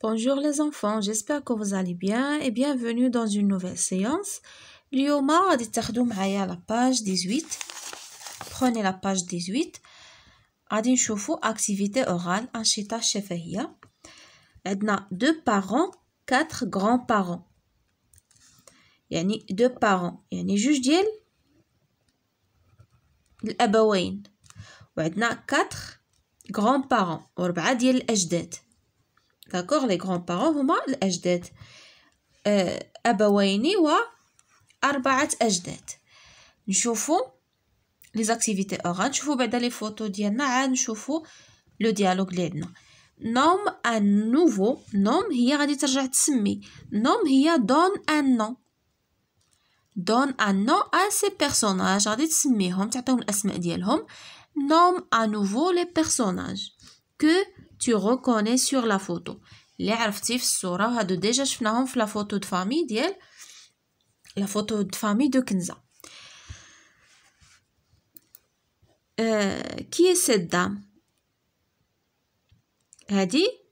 Bonjour les enfants, j'espère que vous allez bien et bienvenue dans une nouvelle séance. L'Ioma a dit à la page 18. Prenez la page 18. Adin Choufou, activité orale, Anchita Shefehia. Edna, deux parents, quatre grands-parents. Yanni, deux parents. Yanni, juge d'yel. L'Abawain. Edna, quatre grands-parents. Orba d'yel, ejdet. داكوغ لي غران بارون هما الاجداد ابوين و اربعه اجداد نشوفو لي زاكتيفيتي أوغا نشوفو بعدا لي فوتو ديالنا عاد نشوفو لو ديالوغ لي عندنا نوم ان نوفو نوم هي غادي ترجع تسمي نوم هي دون ان نو دون ان نو ا سي بيغسوناج غادي تسميهم تعطيهم الاسماء ديالهم نوم أن نوفو لي بيغسوناج كو tu reconnais sur la photo. Les arftifs sera de déjà la photo de famille d'elle, la photo de famille de Kenza. Euh, qui est cette dame Elle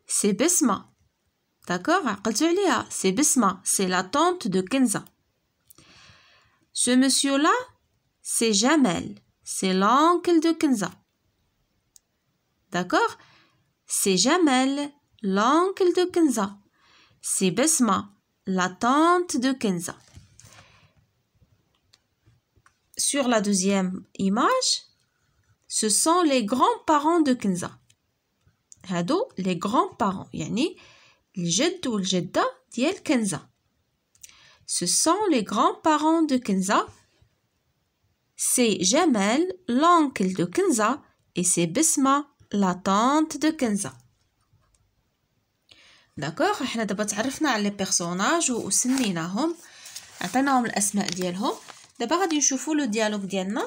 c'est Besma. D'accord C'est Besma, c'est la tante de Kenza. Ce monsieur-là, c'est Jamel, c'est l'oncle de Kenza. D'accord c'est Jamel, l'oncle de Kenza. C'est Besma, la tante de Kenza. Sur la deuxième image, ce sont les grands-parents de Kenza. Hado, les grands-parents les الجد والجدة le Kenza. Ce sont les grands-parents de Kenza. C'est Jamel, l'oncle de Kenza, et c'est Besma, لا طونت دو كنزة داكوغ حنا دابا تعرفنا على لي بيرسوناج وسميناهم عطيناهم الاسماء ديالهم دابا غادي نشوفو لو ديالوغ ديالنا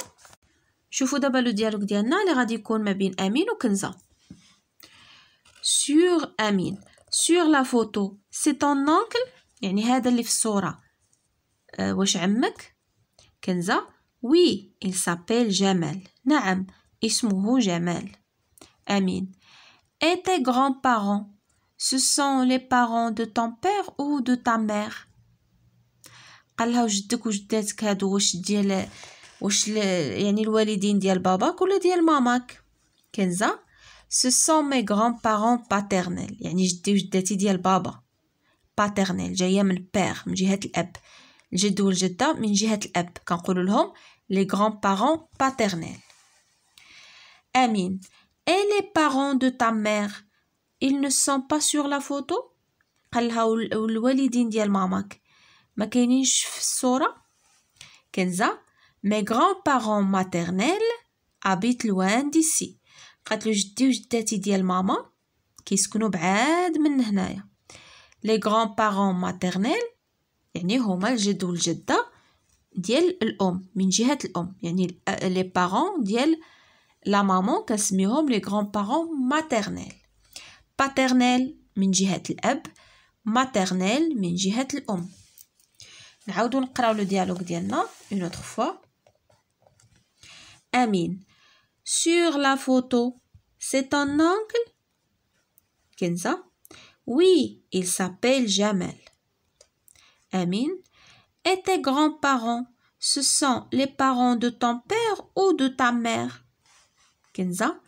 شوفو دابا لو ديالوغ ديالنا اللي غادي يكون ما بين امين وكنزة سور امين سور لا فوتو سي طون اونكل يعني هذا اللي في الصوره أه واش عمك كنزة وي il s'appelle جمال نعم اسمه جمال Amin. Et tes grands-parents, ce sont les parents de ton père ou de ta mère قالها وجدك وجداتك هادو واش ديال واش يعني الوالدين ديال باباك ولا ديال ماماك Kenza, ce sont mes grands-parents paternels يعني جدي وجداتي ديال بابا paternel جايه من père من جهة الأب الجد والجدة من جهة الأب لهم les grands-parents paternels je Et les parents de ta mère, ils ne sont pas sur la photo قالها والوالدين ديال ماماك ما كاينينش في الصوره كنزه مي غران بارون ماتيرنيل ابيت لوان ديسي قالت له جدي وجداتي ديال ماما كيسكنوا بعاد من هنايا لي غران بارون ماتيرنيل يعني هما الجد والجده ديال الام من جهه الام يعني لي بارون ديال la maman كنسميهم les les parents maternels paternel من جهة الأب maternel من جهة الأم allons créer le dialogue ديالنا une autre fois Amin sur la photo c'est un oncle Kenza oui il s'appelle Jamel Amin et tes grands-parents ce sont les parents de ton père ou de ta mère Kenza,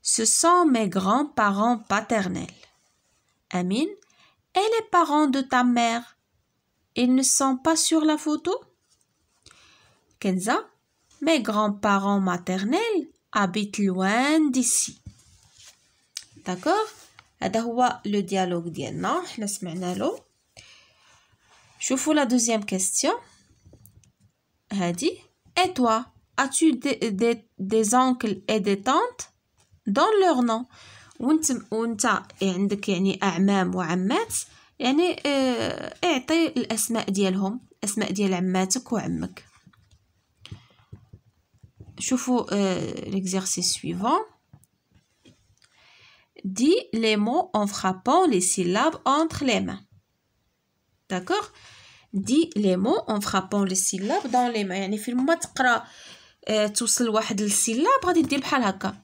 ce sont mes grands-parents paternels. Amin, et les parents de ta mère, ils ne sont pas sur la photo Kenza, mes grands-parents maternels habitent loin d'ici. D'accord le dialogue dialogue nous semaine allô. Je vous fais la deuxième question. Hadi, et toi? As-tu des, des, des, oncles et des tantes Donne leur nom. وانت وانت عندك يعني Y'a ni يعني اه اعطي الاسماء ديالهم الاسماء ديال عماتك وعمك شوفوا اه l'exercice suivant dis les mots en frappant les syllabes entre les mains d'accord dis les mots en frappant les syllabes dans les mains Y'a ni المهم kra D'accord, tu frappes غادي دير بحال هكا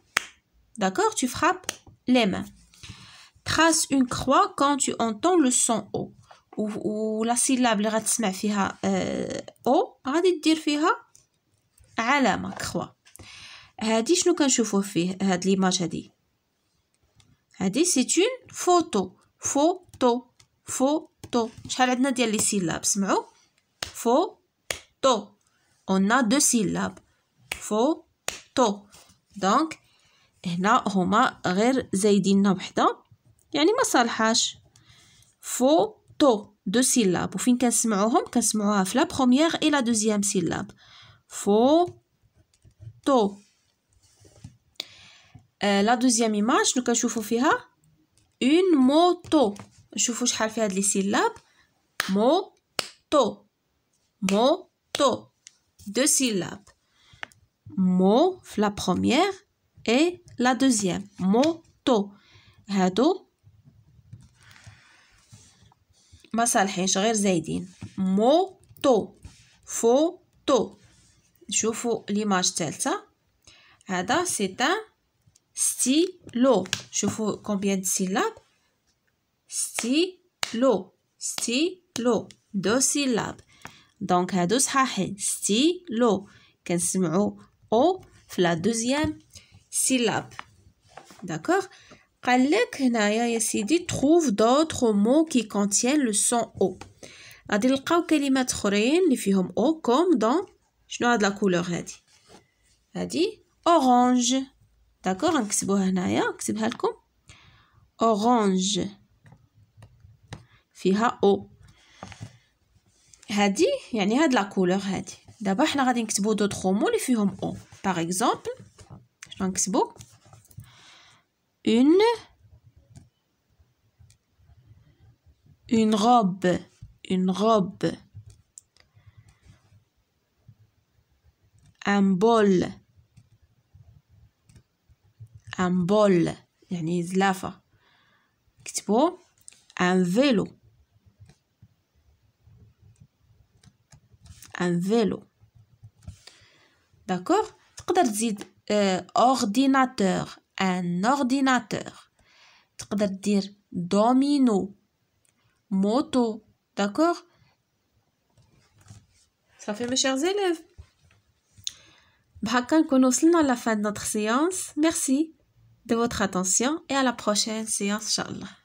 Tu frappes trace une croix quand tu entends le son O ou la syllabe اللي غتسمع فيها o غادي دير فيها علامه croix هادي شنو كنشوفوه فيه هاد ليماج هادي هادي c'est une Photo. photo photo شحال عندنا ديال لي سيلاب سمعوا Photo. On a deux syllabes. فو تو دونك هنا هما غير زايديننا وحده يعني ما صالحاش فو تو دو سيلاب وفين كنسمعوهم كنسمعوها في لا بروميير اي لا دوزيام سيلاب فو تو لا دوزيام ايماج شنو كنشوفو فيها اون موتو نشوفو شحال في هاد لي سيلاب موتو موتو دو سيلاب mot, la première et la deuxième. Mou, tô. Hado. mot tô. Faut, tô. Je vous fais l'image telle ça. Hado, c'est un stylo. Je vous fais combien de syllabes? Stylo. Stylo. Deux syllabes. Donc, hado, ça Stylo. Qu'est-ce que je vous O, la deuxième syllabe. D'accord trouve d'autres mots qui contiennent le son O. O comme dans شنو de la couleur, هادي Hadi, orange, d'accord, Orange. orange نكتبها لكم Orange. فيها او هادي يعني هاد la couleur هادي d'abord on regarde un d'autres mots par exemple je un une robe une robe un bol un bol un vélo un vélo D'accord peux dire ordinateur un ordinateur peux dire domino moto d'accord Ça fait mes chers élèves à la fin de notre séance. Merci de votre attention et à la prochaine séance, Inch'Allah.